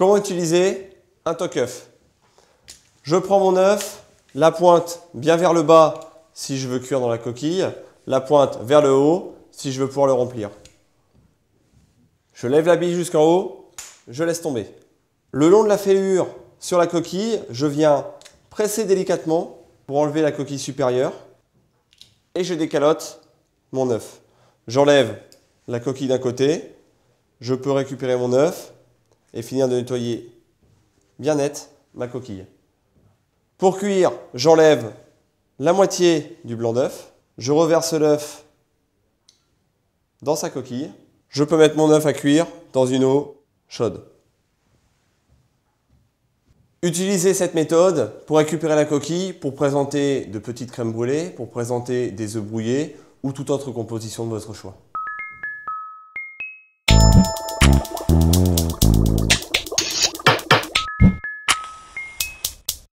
Comment utiliser un toque œuf Je prends mon œuf, la pointe bien vers le bas si je veux cuire dans la coquille, la pointe vers le haut si je veux pouvoir le remplir. Je lève la bille jusqu'en haut, je laisse tomber. Le long de la fêlure sur la coquille, je viens presser délicatement pour enlever la coquille supérieure et je décalote mon œuf. J'enlève la coquille d'un côté, je peux récupérer mon œuf, et finir de nettoyer bien net ma coquille. Pour cuire, j'enlève la moitié du blanc d'œuf. Je reverse l'œuf dans sa coquille. Je peux mettre mon œuf à cuire dans une eau chaude. Utilisez cette méthode pour récupérer la coquille, pour présenter de petites crèmes brûlées, pour présenter des œufs brouillés ou toute autre composition de votre choix.